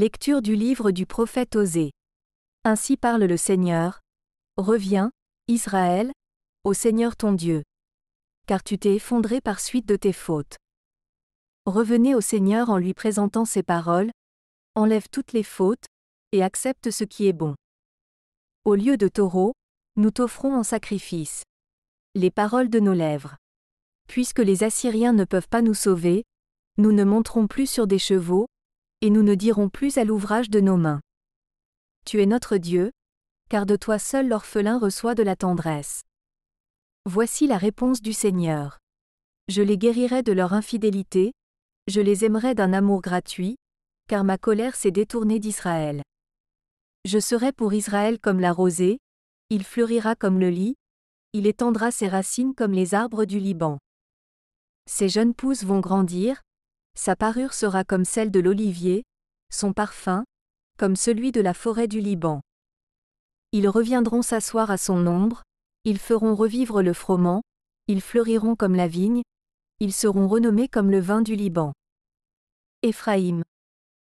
Lecture du livre du prophète Osée. Ainsi parle le Seigneur. Reviens, Israël, au Seigneur ton Dieu. Car tu t'es effondré par suite de tes fautes. Revenez au Seigneur en lui présentant ses paroles, enlève toutes les fautes, et accepte ce qui est bon. Au lieu de taureau, nous t'offrons en sacrifice les paroles de nos lèvres. Puisque les Assyriens ne peuvent pas nous sauver, nous ne monterons plus sur des chevaux, et nous ne dirons plus à l'ouvrage de nos mains. Tu es notre Dieu, car de toi seul l'orphelin reçoit de la tendresse. Voici la réponse du Seigneur. Je les guérirai de leur infidélité, je les aimerai d'un amour gratuit, car ma colère s'est détournée d'Israël. Je serai pour Israël comme la rosée, il fleurira comme le lit, il étendra ses racines comme les arbres du Liban. Ses jeunes pousses vont grandir, sa parure sera comme celle de l'olivier, son parfum, comme celui de la forêt du Liban. Ils reviendront s'asseoir à son ombre, ils feront revivre le froment, ils fleuriront comme la vigne, ils seront renommés comme le vin du Liban. Éphraïm.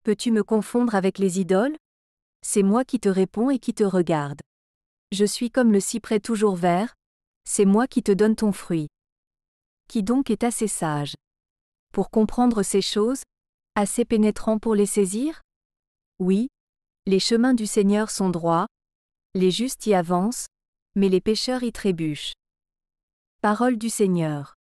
Peux-tu me confondre avec les idoles C'est moi qui te réponds et qui te regarde. Je suis comme le cyprès toujours vert, c'est moi qui te donne ton fruit. Qui donc est assez sage pour comprendre ces choses, assez pénétrant pour les saisir Oui, les chemins du Seigneur sont droits, les justes y avancent, mais les pécheurs y trébuchent. Parole du Seigneur.